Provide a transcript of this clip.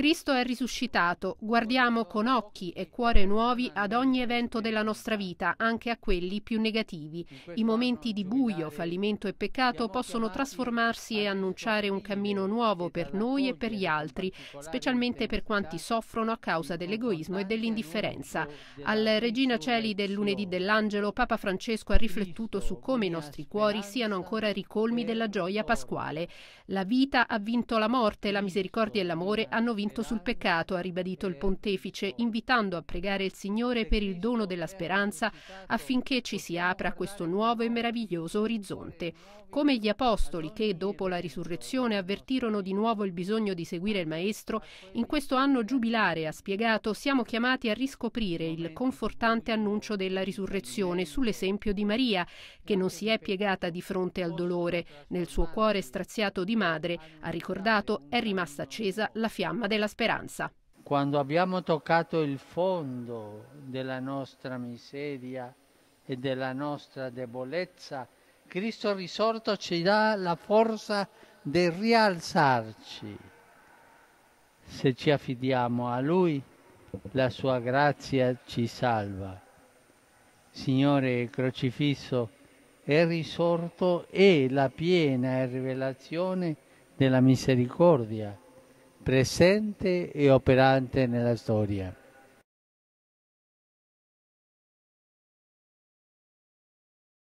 Cristo è risuscitato, guardiamo con occhi e cuore nuovi ad ogni evento della nostra vita, anche a quelli più negativi. I momenti di buio, fallimento e peccato possono trasformarsi e annunciare un cammino nuovo per noi e per gli altri, specialmente per quanti soffrono a causa dell'egoismo e dell'indifferenza. Al Regina Celi del lunedì dell'Angelo, Papa Francesco ha riflettuto su come i nostri cuori siano ancora ricolmi della gioia pasquale. La vita ha vinto la morte, la misericordia e l'amore hanno vinto ravvedimento sul peccato, ha ribadito il pontefice, invitando a pregare il Signore per il dono della speranza affinché ci si apra questo nuovo e meraviglioso orizzonte. Come gli apostoli che dopo la risurrezione avvertirono di nuovo il bisogno di seguire il Maestro, in questo anno giubilare, ha spiegato, siamo chiamati a riscoprire il confortante annuncio della risurrezione sull'esempio di Maria, che non si è piegata di fronte al dolore, nel suo cuore straziato di madre, ha ricordato, è rimasta accesa la fiamma della speranza. Quando abbiamo toccato il fondo della nostra miseria e della nostra debolezza, Cristo risorto ci dà la forza di rialzarci. Se ci affidiamo a Lui, la sua grazia ci salva. Signore crocifisso è risorto e la piena rivelazione della misericordia presente e operante nella storia.